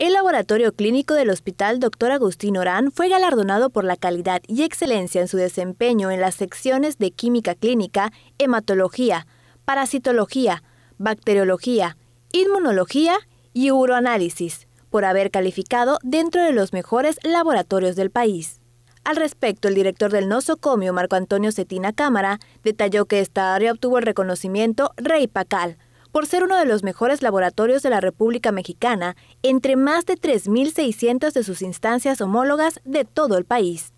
El laboratorio clínico del Hospital Dr. Agustín Orán fue galardonado por la calidad y excelencia en su desempeño en las secciones de química clínica, hematología, parasitología, bacteriología, inmunología y uroanálisis, por haber calificado dentro de los mejores laboratorios del país. Al respecto, el director del nosocomio, Marco Antonio Cetina Cámara, detalló que esta área obtuvo el reconocimiento Rey Pacal por ser uno de los mejores laboratorios de la República Mexicana, entre más de 3.600 de sus instancias homólogas de todo el país.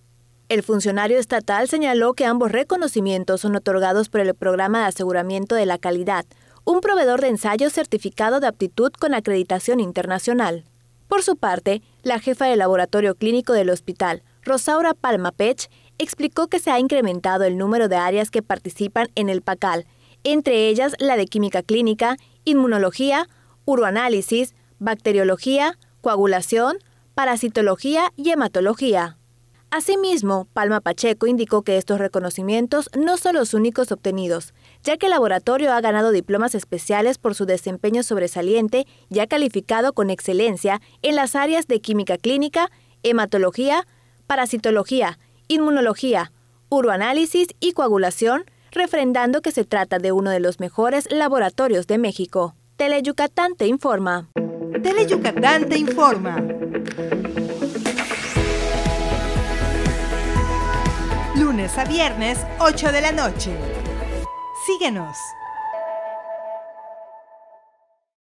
El funcionario estatal señaló que ambos reconocimientos son otorgados por el Programa de Aseguramiento de la Calidad, un proveedor de ensayos certificado de aptitud con acreditación internacional. Por su parte, la jefa del laboratorio clínico del hospital, Rosaura Palma Pech, explicó que se ha incrementado el número de áreas que participan en el PACAL, entre ellas la de química clínica, inmunología, uroanálisis, bacteriología, coagulación, parasitología y hematología. Asimismo, Palma Pacheco indicó que estos reconocimientos no son los únicos obtenidos, ya que el laboratorio ha ganado diplomas especiales por su desempeño sobresaliente y ha calificado con excelencia en las áreas de química clínica, hematología, parasitología, inmunología, uroanálisis y coagulación, refrendando que se trata de uno de los mejores laboratorios de México. Teleyucatán te informa. Teleyucatán te informa. Lunes a viernes, 8 de la noche. Síguenos.